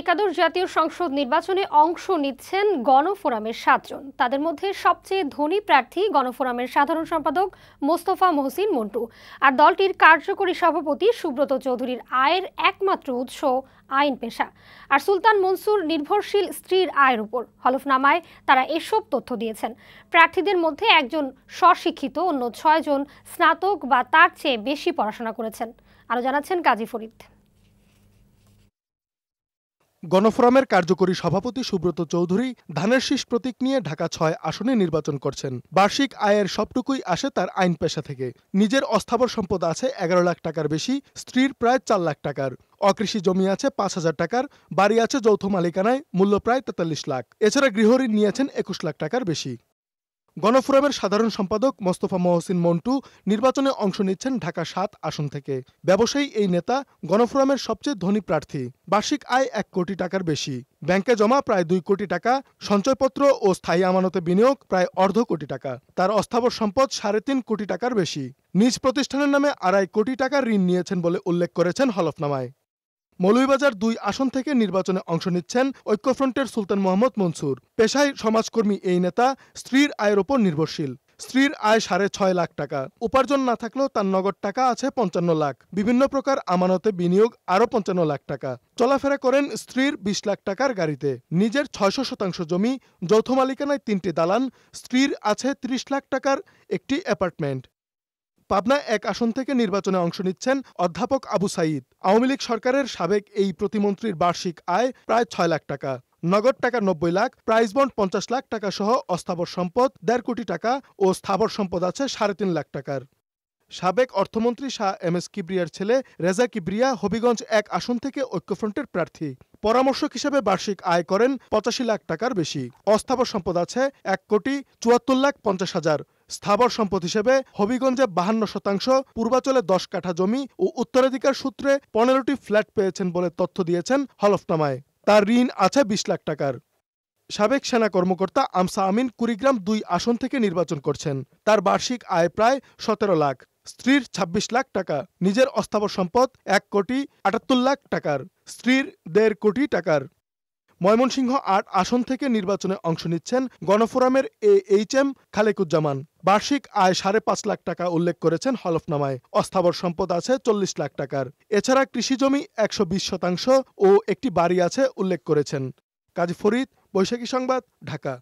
একাদশ জাতীয় সংসদ নির্বাচনে অংশ নিচ্ছেন গণফোরামের সাতজন তাদের মধ্যে সবচেয়ে ধনী প্রার্থী গণফোরামের সাধারণ সম্পাদক মোস্তফা মহসিন মন্টু আর দলটির কার্যকরী সভাপতি সুব্রত চৌধুরীর আয়ের একমাত্র উৎস আইন পেশা আর সুলতান মনসুর নির্ভরশীল স্ত্রীর আয়ের উপর হলফনামায় তারা এসব তথ্য দিয়েছেন প্রার্থীদের মধ্যে একজন স্বশিক্ষিত অন্য ছয়জন স্নাতক বা তার চেয়ে বেশি পড়াশোনা করেছেন আরও জানাচ্ছেন কাজী ফরিদ গণফোরামের কার্যকরী সভাপতি সুব্রত চৌধুরী ধানের শীষ প্রতীক নিয়ে ঢাকা ছয় আসনে নির্বাচন করছেন বার্ষিক আয়ের সবটুকুই আসে তার আইন পেশা থেকে নিজের অস্থাবর সম্পদ আছে এগারো লাখ টাকার বেশি স্ত্রীর প্রায় চার লাখ টাকার অকৃষি জমি আছে পাঁচ হাজার টাকার বাড়ি আছে যৌথ মালিকানায় মূল্য প্রায় তেতাল্লিশ লাখ এছাড়া গৃহঋণ নিয়েছেন একুশ লাখ টাকার বেশি গণফোরামের সাধারণ সম্পাদক মোস্তফা মহসিন মন্টু নির্বাচনে অংশ নিচ্ছেন ঢাকা সাত আসন থেকে ব্যবসায়ী এই নেতা গণফোরামের সবচেয়ে ধনী প্রার্থী বার্ষিক আয় এক কোটি টাকার বেশি ব্যাংকে জমা প্রায় দুই কোটি টাকা সঞ্চয়পত্র ও স্থায়ী আমানতে বিনিয়োগ প্রায় অর্ধ কোটি টাকা তার অস্থাবর সম্পদ সাড়ে তিন কোটি টাকার বেশি নিজ প্রতিষ্ঠানের নামে আড়াই কোটি টাকা ঋণ নিয়েছেন বলে উল্লেখ করেছেন হলফনামায় মৌলভীবাজার দুই আসন থেকে নির্বাচনে অংশ নিচ্ছেন ঐক্যফ্রন্টের সুলতান মোহাম্মদ মনসুর পেশায় সমাজকর্মী এই নেতা স্ত্রীর আয়ের ওপর নির্ভরশীল স্ত্রীর আয় সাড়ে ছয় লাখ টাকা উপার্জন না থাকলেও তার নগদ টাকা আছে পঞ্চান্ন লাখ বিভিন্ন প্রকার আমানতে বিনিয়োগ আরও পঞ্চান্ন লাখ টাকা চলাফেরা করেন স্ত্রীর বিশ লাখ টাকার গাড়িতে নিজের ছয়শ শতাংশ জমি যৌথ মালিকানায় তিনটি দালান স্ত্রীর আছে ত্রিশ লাখ টাকার একটি অ্যাপার্টমেন্ট পাবনা এক আসন থেকে নির্বাচনে অংশ নিচ্ছেন অধ্যাপক আবু সাইদ আওয়ামী লীগ সরকারের সাবেক এই প্রতিমন্ত্রীর বার্ষিক আয় প্রায় ছয় লাখ টাকা নগদ টাকা নব্বই লাখ প্রাইজ বন্ড পঞ্চাশ লাখ টাকা সহ অস্থাবর সম্পদ দেড় কোটি টাকা ও স্থাবর সম্পদ আছে সাড়ে তিন লাখ টাকার সাবেক অর্থমন্ত্রী শাহ এম এস কিবরিয়ার ছেলে রেজা কিবরিয়া হবিগঞ্জ এক আসন থেকে ঐক্যফ্রন্টের প্রার্থী পরামর্শক হিসেবে বার্ষিক আয় করেন পঁচাশি লাখ টাকার বেশি অস্থাবর সম্পদ আছে এক কোটি চুয়াত্তর লাখ পঞ্চাশ হাজার স্থাবর সম্পদ হিসেবে হবিগঞ্জে বাহান্ন শতাংশ পূর্বাচলে দশ কাঠা জমি ও উত্তরাধিকার সূত্রে পনেরোটি ফ্ল্যাট পেয়েছেন বলে তথ্য দিয়েছেন হলফনামায় তার ঋণ আছে বিশ লাখ টাকার সাবেক সেনা কর্মকর্তা আমসা আমিন কুড়িগ্রাম দুই আসন থেকে নির্বাচন করছেন তার বার্ষিক আয় প্রায় সতেরো লাখ স্ত্রীর ২৬ লাখ টাকা নিজের অস্থাবর সম্পদ এক কোটি আটাত্তর লাখ টাকার স্ত্রীর দেড় কোটি টাকার ময়মনসিংহ আট আসন থেকে নির্বাচনে অংশ নিচ্ছেন গণফোরামের এ এইচ এম খালেকুজ্জামান বার্ষিক আয় সাড়ে পাঁচ লাখ টাকা উল্লেখ করেছেন হলফনামায় অস্থাবর সম্পদ আছে চল্লিশ লাখ টাকার এছাড়া কৃষিজমি একশো বিশ শতাংশ ও একটি বাড়ি আছে উল্লেখ করেছেন কাজী ফরিদ বৈশাখী সংবাদ ঢাকা